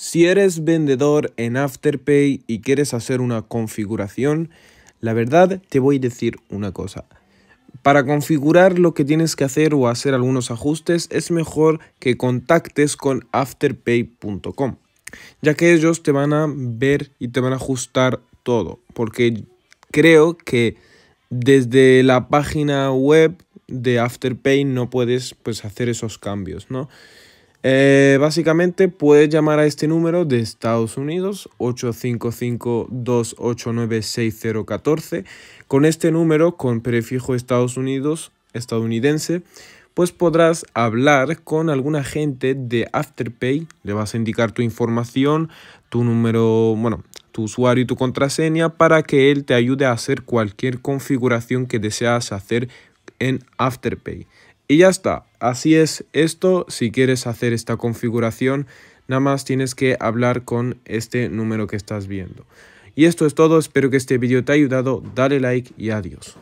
Si eres vendedor en Afterpay y quieres hacer una configuración, la verdad te voy a decir una cosa. Para configurar lo que tienes que hacer o hacer algunos ajustes es mejor que contactes con afterpay.com, ya que ellos te van a ver y te van a ajustar todo, porque creo que desde la página web de Afterpay no puedes pues hacer esos cambios, ¿no? Eh, básicamente puedes llamar a este número de Estados Unidos 855-289-6014. Con este número, con prefijo Estados Unidos estadounidense, pues podrás hablar con algún agente de Afterpay. Le vas a indicar tu información, tu número, bueno, tu usuario y tu contraseña para que él te ayude a hacer cualquier configuración que deseas hacer en Afterpay. Y ya está, así es esto, si quieres hacer esta configuración, nada más tienes que hablar con este número que estás viendo. Y esto es todo, espero que este vídeo te haya ayudado, dale like y adiós.